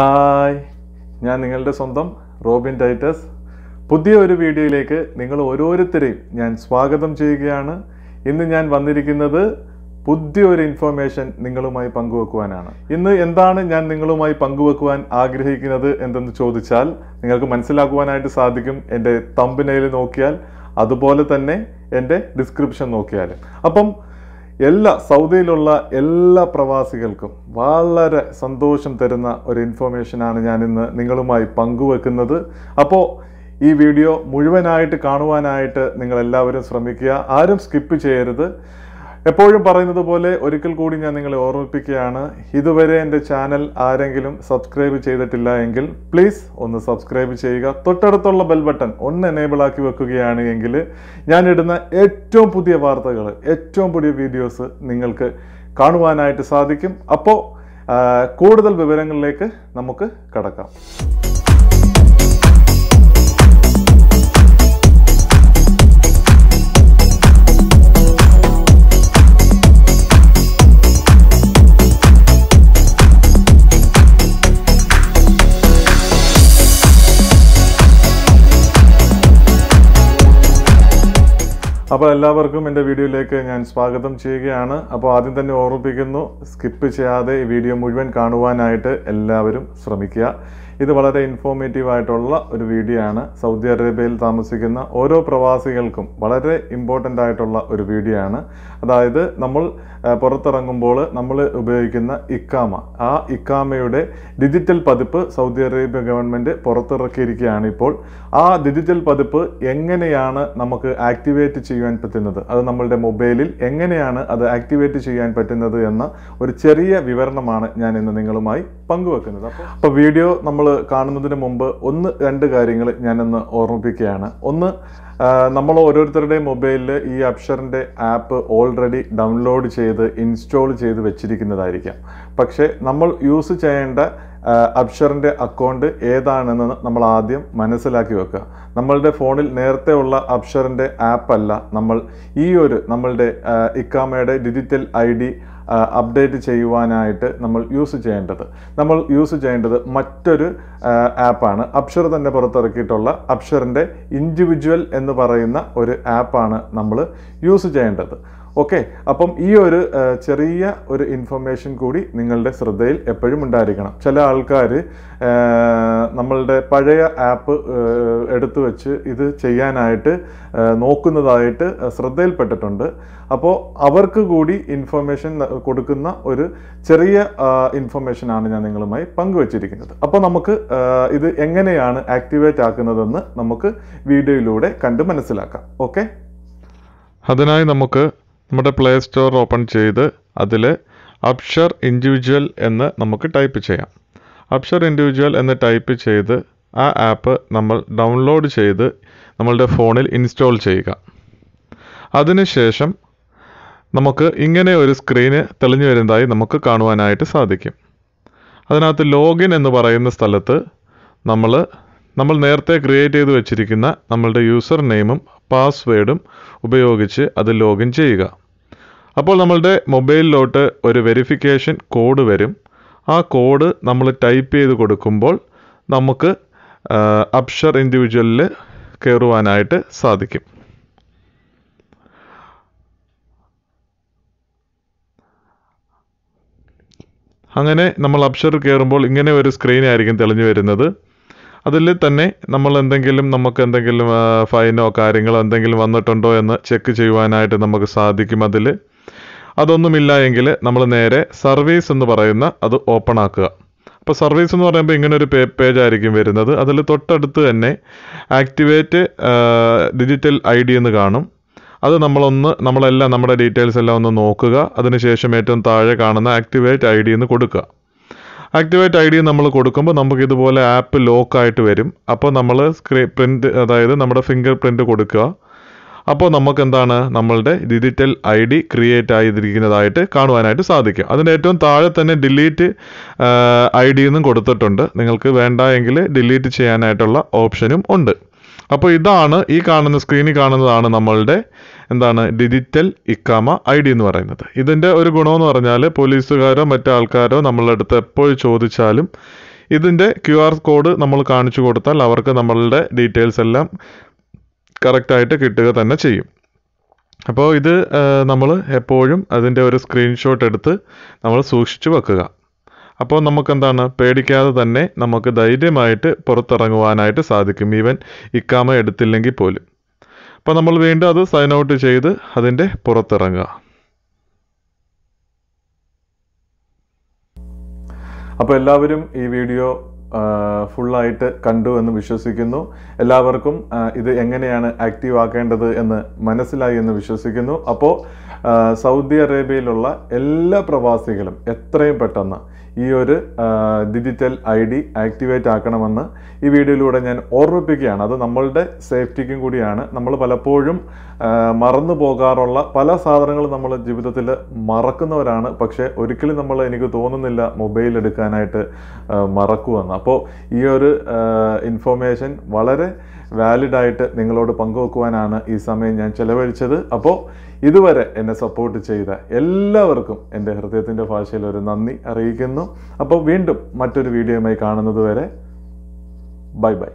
hi ഞാൻ നിങ്ങളുടെ സ്വന്തം റോബിൻ ടൈറ്റസ് പുതിയ ഒരു വീഡിയോയിലേക്ക് നിങ്ങൾ ഓരോരുത്തരെയും ഞാൻ സ്വാഗതം ചെയ്യുകയാണ് ഇന്ന് ഞാൻ വന്നിരിക്കുന്നത് ഒരു ഇൻഫോർമേഷൻ നിങ്ങളുമായി പങ്കുവെക്കുവാനാണ് ഇന്ന് എന്താണ് ഞാൻ നിങ്ങളുമായി പങ്കുവെക്കുവാൻ ആഗ്രഹിക്കുന്നത് എന്തെന്ന് ചോദിച്ചാൽ നിങ്ങൾക്ക് മനസ്സിലാക്കുവാനായിട്ട് സാധിക്കും എൻ്റെ തമ്പിനയിൽ നോക്കിയാൽ അതുപോലെ തന്നെ എൻ്റെ ഡിസ്ക്രിപ്ഷൻ നോക്കിയാൽ അപ്പം എല്ലാ സൗദിയിലുള്ള എല്ലാ പ്രവാസികൾക്കും വളരെ സന്തോഷം തരുന്ന ഒരു ഞാൻ ഞാനിന്ന് നിങ്ങളുമായി പങ്കുവെക്കുന്നത് അപ്പോൾ ഈ വീഡിയോ മുഴുവനായിട്ട് കാണുവാനായിട്ട് നിങ്ങളെല്ലാവരും ശ്രമിക്കുക ആരും സ്കിപ്പ് ചെയ്യരുത് എപ്പോഴും പറയുന്നത് പോലെ ഒരിക്കൽ കൂടി ഞാൻ നിങ്ങളെ ഓർമ്മിപ്പിക്കുകയാണ് ഇതുവരെ എൻ്റെ ചാനൽ ആരെങ്കിലും സബ്സ്ക്രൈബ് ചെയ്തിട്ടില്ല എങ്കിൽ പ്ലീസ് ഒന്ന് സബ്സ്ക്രൈബ് ചെയ്യുക തൊട്ടടുത്തുള്ള ബെൽ ബട്ടൺ ഒന്ന് എനേബിൾ ആക്കി വെക്കുകയാണ് എങ്കിൽ ഞാനിടുന്ന ഏറ്റവും പുതിയ വാർത്തകൾ ഏറ്റവും പുതിയ വീഡിയോസ് നിങ്ങൾക്ക് കാണുവാനായിട്ട് സാധിക്കും അപ്പോൾ കൂടുതൽ വിവരങ്ങളിലേക്ക് നമുക്ക് കടക്കാം അപ്പോൾ എല്ലാവർക്കും എൻ്റെ വീഡിയോയിലേക്ക് ഞാൻ സ്വാഗതം ചെയ്യുകയാണ് അപ്പോൾ ആദ്യം തന്നെ ഓർമ്മിപ്പിക്കുന്നു സ്കിപ്പ് ചെയ്യാതെ ഈ വീഡിയോ മുഴുവൻ കാണുവാനായിട്ട് എല്ലാവരും ശ്രമിക്കുക ഇത് വളരെ ഇൻഫോർമേറ്റീവ് ആയിട്ടുള്ള ഒരു വീഡിയോ ആണ് സൗദി അറേബ്യയിൽ താമസിക്കുന്ന ഓരോ പ്രവാസികൾക്കും വളരെ ഇമ്പോർട്ടൻ്റ് ആയിട്ടുള്ള ഒരു വീഡിയോ ആണ് അതായത് നമ്മൾ പുറത്തിറങ്ങുമ്പോൾ നമ്മൾ ഉപയോഗിക്കുന്ന ഇക്കാമ ആ ഇക്കാമയുടെ ഡിജിറ്റൽ പതിപ്പ് സൗദി അറേബ്യ ഗവൺമെൻറ് പുറത്തിറക്കിയിരിക്കുകയാണ് ഇപ്പോൾ ആ ഡിജിറ്റൽ പതിപ്പ് എങ്ങനെയാണ് നമുക്ക് ആക്ടിവേറ്റ് ചെയ്യാൻ പറ്റുന്നത് അത് നമ്മളുടെ മൊബൈലിൽ എങ്ങനെയാണ് അത് ആക്ടിവേറ്റ് ചെയ്യാൻ പറ്റുന്നത് എന്ന ഒരു ചെറിയ വിവരണമാണ് ഞാൻ ഇന്ന് നിങ്ങളുമായി പങ്കുവെക്കുന്നത് അപ്പോൾ വീഡിയോ നമ്മൾ കാണുന്നതിന് മുമ്പ് ഒന്ന് രണ്ട് കാര്യങ്ങൾ ഞാനൊന്ന് ഓർമ്മിപ്പിക്കുകയാണ് ഒന്ന് നമ്മൾ ഓരോരുത്തരുടെയും മൊബൈലിൽ ഈ അപ്ഷറിൻ്റെ ആപ്പ് ഓൾറെഡി ഡൗൺലോഡ് ചെയ്ത് ഇൻസ്റ്റാൾ ചെയ്ത് വെച്ചിരിക്കുന്നതായിരിക്കാം പക്ഷേ നമ്മൾ യൂസ് ചെയ്യേണ്ട അപ്ഷറിൻ്റെ അക്കൗണ്ട് ഏതാണെന്ന് നമ്മൾ ആദ്യം മനസ്സിലാക്കി വെക്കുക നമ്മളുടെ ഫോണിൽ നേരത്തെ ഉള്ള അപ്ഷറിൻ്റെ ആപ്പല്ല നമ്മൾ ഈ ഒരു നമ്മളുടെ ഇക്കാമയുടെ ഡിജിറ്റൽ ഐ ഡി അപ്ഡേറ്റ് ചെയ്യുവാനായിട്ട് നമ്മൾ യൂസ് ചെയ്യേണ്ടത് നമ്മൾ യൂസ് ചെയ്യേണ്ടത് മറ്റൊരു ആപ്പാണ് അപ്ഷർ തന്നെ പുറത്തിറക്കിയിട്ടുള്ള അപ്ഷറിൻ്റെ ഇൻഡിവിജ്വൽ എന്ന് എന്ന് പറയുന്ന ഒരു ആപ്പാണ് നമ്മൾ യൂസ് ചെയ്യേണ്ടത് ഓക്കെ അപ്പം ഈ ഒരു ചെറിയ ഒരു ഇൻഫർമേഷൻ കൂടി നിങ്ങളുടെ ശ്രദ്ധയിൽ എപ്പോഴും ഉണ്ടായിരിക്കണം ചില ആൾക്കാർ നമ്മളുടെ പഴയ ആപ്പ് എടുത്തു വെച്ച് ഇത് ചെയ്യാനായിട്ട് നോക്കുന്നതായിട്ട് ശ്രദ്ധയിൽപ്പെട്ടിട്ടുണ്ട് അപ്പോൾ അവർക്ക് കൂടി ഇൻഫർമേഷൻ കൊടുക്കുന്ന ഒരു ചെറിയ ഇൻഫർമേഷൻ ആണ് ഞാൻ നിങ്ങളുമായി പങ്കുവച്ചിരിക്കുന്നത് അപ്പോൾ നമുക്ക് ഇത് എങ്ങനെയാണ് ആക്ടിവേറ്റ് ആക്കുന്നതെന്ന് നമുക്ക് വീഡിയോയിലൂടെ കണ്ട് മനസ്സിലാക്കാം ഓക്കെ അതിനായി നമുക്ക് നമ്മുടെ പ്ലേ സ്റ്റോർ ഓപ്പൺ ചെയ്ത് അതിൽ അപ്ഷർ ഇൻഡിവിജ്വൽ എന്ന് നമുക്ക് ടൈപ്പ് ചെയ്യാം അപ്ഷർ ഇൻഡിവിജ്വൽ എന്ന് ടൈപ്പ് ചെയ്ത് ആ ആപ്പ് നമ്മൾ ഡൗൺലോഡ് ചെയ്ത് നമ്മളുടെ ഫോണിൽ ഇൻസ്റ്റാൾ ചെയ്യുക അതിനുശേഷം നമുക്ക് ഇങ്ങനെ ഒരു സ്ക്രീന് തെളിഞ്ഞു വരുന്നതായി നമുക്ക് കാണുവാനായിട്ട് സാധിക്കും അതിനകത്ത് ലോഗിൻ എന്ന് പറയുന്ന സ്ഥലത്ത് നമ്മൾ നമ്മൾ നേരത്തെ ക്രിയേറ്റ് ചെയ്ത് വെച്ചിരിക്കുന്ന നമ്മളുടെ യൂസർ നെയിമും പാസ്വേഡും ഉപയോഗിച്ച് അത് ലോഗിൻ ചെയ്യുക അപ്പോൾ നമ്മളുടെ മൊബൈലിലോട്ട് ഒരു വെരിഫിക്കേഷൻ കോഡ് വരും ആ കോഡ് നമ്മൾ ടൈപ്പ് ചെയ്ത് കൊടുക്കുമ്പോൾ നമുക്ക് അപ്ഷർ ഇൻഡിവിജ്വലിൽ കയറുവാനായിട്ട് സാധിക്കും അങ്ങനെ നമ്മൾ അപ്ഷർ കയറുമ്പോൾ ഇങ്ങനെ ഒരു സ്ക്രീനായിരിക്കും തെളിഞ്ഞു വരുന്നത് അതിൽ തന്നെ നമ്മൾ എന്തെങ്കിലും നമുക്ക് എന്തെങ്കിലും ഫൈനോ കാര്യങ്ങളോ എന്തെങ്കിലും വന്നിട്ടുണ്ടോ എന്ന് ചെക്ക് ചെയ്യുവാനായിട്ട് നമുക്ക് സാധിക്കും അതിൽ അതൊന്നുമില്ല എങ്കിൽ നമ്മൾ നേരെ സർവീസ് എന്ന് പറയുന്ന അത് ഓപ്പൺ ആക്കുക അപ്പോൾ സർവീസ് എന്ന് പറയുമ്പോൾ ഇങ്ങനെ ഒരു പേ പേജായിരിക്കും വരുന്നത് അതിൽ തൊട്ടടുത്ത് തന്നെ ആക്ടിവേറ്റ് ഡിജിറ്റൽ ഐ ഡി എന്ന് കാണും അത് നമ്മളൊന്ന് നമ്മളെല്ലാം നമ്മുടെ ഡീറ്റെയിൽസ് എല്ലാം ഒന്ന് നോക്കുക അതിനുശേഷം ഏറ്റവും താഴെ കാണുന്ന ആക്ടിവേറ്റ് ഐ ഡി എന്ന് കൊടുക്കുക ആക്ടിവേറ്റ് ഐ ഡി നമ്മൾ കൊടുക്കുമ്പോൾ നമുക്ക് ഇതുപോലെ ആപ്പ് ലോക്ക് ആയിട്ട് വരും അപ്പോൾ നമ്മൾ സ്ക്രീ പ്രിൻറ്റ് അതായത് നമ്മുടെ ഫിംഗർ പ്രിൻറ്റ് കൊടുക്കുക അപ്പോൾ നമുക്ക് എന്താണ് നമ്മളുടെ ഡിജിറ്റൽ ഐ ഡി ക്രിയേറ്റ് ആയിരിക്കുന്നതായിട്ട് കാണുവാനായിട്ട് സാധിക്കും അതിൻ്റെ ഏറ്റവും താഴെ തന്നെ ഡിലീറ്റ് ഐ ഡി എന്നും കൊടുത്തിട്ടുണ്ട് നിങ്ങൾക്ക് വേണ്ട എങ്കിൽ ഡിലീറ്റ് ചെയ്യാനായിട്ടുള്ള ഓപ്ഷനും ഉണ്ട് അപ്പോൾ ഇതാണ് ഈ കാണുന്ന സ്ക്രീനിൽ കാണുന്നതാണ് നമ്മളുടെ എന്താണ് ഡിജിറ്റൽ ഇക്കാമ ഐ ഡി എന്ന് പറയുന്നത് ഇതിൻ്റെ ഒരു ഗുണമെന്ന് പറഞ്ഞാൽ പോലീസുകാരോ മറ്റാൾക്കാരോ നമ്മളുടെ അടുത്ത് എപ്പോൾ ചോദിച്ചാലും ഇതിൻ്റെ ക്യു ആർ കോഡ് നമ്മൾ കാണിച്ചു കൊടുത്താൽ അവർക്ക് നമ്മളുടെ ഡീറ്റെയിൽസ് എല്ലാം കറക്റ്റായിട്ട് കിട്ടുക തന്നെ ചെയ്യും അപ്പോൾ ഇത് നമ്മൾ എപ്പോഴും അതിൻ്റെ ഒരു സ്ക്രീൻഷോട്ട് എടുത്ത് നമ്മൾ സൂക്ഷിച്ചു വെക്കുക അപ്പോൾ നമുക്കെന്താണ് പേടിക്കാതെ തന്നെ നമുക്ക് ധൈര്യമായിട്ട് പുറത്തിറങ്ങുവാനായിട്ട് സാധിക്കും ഈവൻ ഇക്കാമ എടുത്തില്ലെങ്കിൽ പോലും അപ്പോൾ നമ്മൾ വീണ്ടും അത് സൈൻ ഔട്ട് ചെയ്ത് അതിൻ്റെ പുറത്തിറങ്ങുക അപ്പോൾ എല്ലാവരും ഈ വീഡിയോ ഫുള്ളായിട്ട് കണ്ടു എന്ന് വിശ്വസിക്കുന്നു എല്ലാവർക്കും ഇത് എങ്ങനെയാണ് ആക്റ്റീവ് ആക്കേണ്ടത് എന്ന് മനസ്സിലായി എന്ന് വിശ്വസിക്കുന്നു അപ്പോൾ സൗദി അറേബ്യയിലുള്ള എല്ലാ പ്രവാസികളും എത്രയും പെട്ടെന്ന് ഈ ഒരു ഡിജിറ്റൽ ഐ ഡി ആക്ടിവേറ്റ് ആക്കണമെന്ന് ഈ വീഡിയോയിലൂടെ ഞാൻ ഓർമ്മിപ്പിക്കുകയാണ് അത് നമ്മളുടെ സേഫ്റ്റിക്കും കൂടിയാണ് നമ്മൾ പലപ്പോഴും മറന്നു പോകാറുള്ള പല സാധനങ്ങളും നമ്മൾ ജീവിതത്തിൽ മറക്കുന്നവരാണ് പക്ഷേ ഒരിക്കലും നമ്മൾ എനിക്ക് തോന്നുന്നില്ല മൊബൈൽ എടുക്കാനായിട്ട് മറക്കുമെന്ന് അപ്പോൾ ഈ ഒരു ഇൻഫോർമേഷൻ വളരെ വാലിഡായിട്ട് നിങ്ങളോട് പങ്കുവെക്കുവാനാണ് ഈ സമയം ഞാൻ ചെലവഴിച്ചത് അപ്പോൾ ഇതുവരെ എന്നെ സപ്പോർട്ട് ചെയ്ത എല്ലാവർക്കും എൻ്റെ ഹൃദയത്തിൻ്റെ ഭാഷയിൽ ഒരു നന്ദി അറിയിക്കുന്നു അപ്പോൾ വീണ്ടും മറ്റൊരു വീഡിയോയുമായി കാണുന്നത് വരെ ബൈ ബൈ